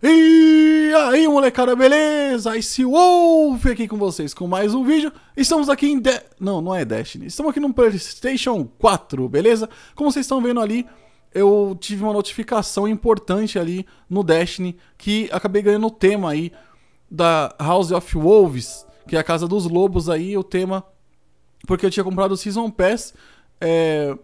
E aí, molecada, beleza? Ice se Wolf aqui com vocês com mais um vídeo. Estamos aqui em... De... Não, não é Destiny. Estamos aqui no PlayStation 4, beleza? Como vocês estão vendo ali, eu tive uma notificação importante ali no Destiny que acabei ganhando o tema aí da House of Wolves, que é a Casa dos Lobos aí, o tema... Porque eu tinha comprado o Season Pass, é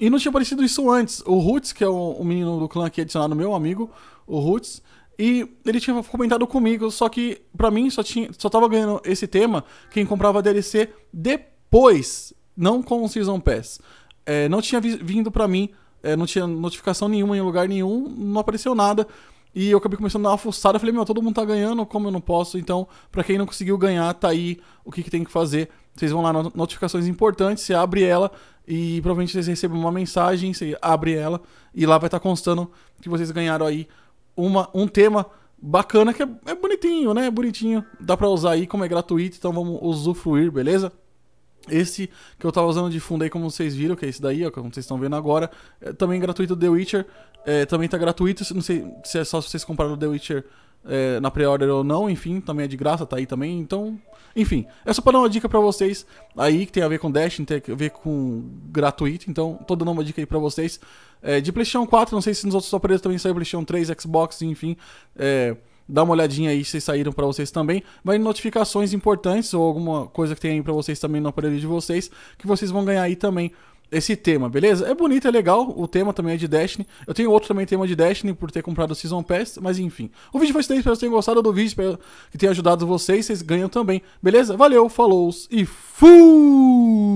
e não tinha aparecido isso antes. O Roots, que é o, o menino do clã que é adicionado meu amigo, o Roots, e ele tinha comentado comigo, só que para mim só, tinha, só tava ganhando esse tema quem comprava DLC depois, não com o Season Pass. É, não tinha vindo para mim, é, não tinha notificação nenhuma em lugar nenhum, não apareceu nada. E eu acabei começando a dar uma fuçada, falei, meu, todo mundo tá ganhando, como eu não posso? Então, para quem não conseguiu ganhar, tá aí o que, que tem que fazer. Vocês vão lá, notificações importantes, você abre ela e provavelmente vocês recebem uma mensagem, você abre ela e lá vai estar tá constando que vocês ganharam aí uma, um tema bacana que é, é bonitinho, né? É bonitinho. Dá pra usar aí, como é gratuito, então vamos usufruir, beleza? Esse que eu tava usando de fundo aí, como vocês viram, que é esse daí, ó, como vocês estão vendo agora. É também gratuito The Witcher. É, também tá gratuito, não sei se é só se vocês compraram o The Witcher é, na pre order ou não, enfim, também é de graça, tá aí também, então. Enfim, é só pra dar uma dica pra vocês aí, que tem a ver com Dash, tem a ver com gratuito, então tô dando uma dica aí pra vocês. É, de PlayStation 4, não sei se nos outros aparelhos também saiu PlayStation 3, Xbox, enfim. É, dá uma olhadinha aí se saíram para vocês também. Vai notificações importantes ou alguma coisa que tem aí pra vocês também no aparelho de vocês, que vocês vão ganhar aí também esse tema, beleza? É bonito, é legal, o tema também é de Destiny. Eu tenho outro também tema de Destiny por ter comprado o Season Pass, mas enfim. O vídeo foi esse daí, espero que tenham gostado do vídeo, espero que tenha ajudado vocês, vocês ganham também, beleza? Valeu, falou e fui!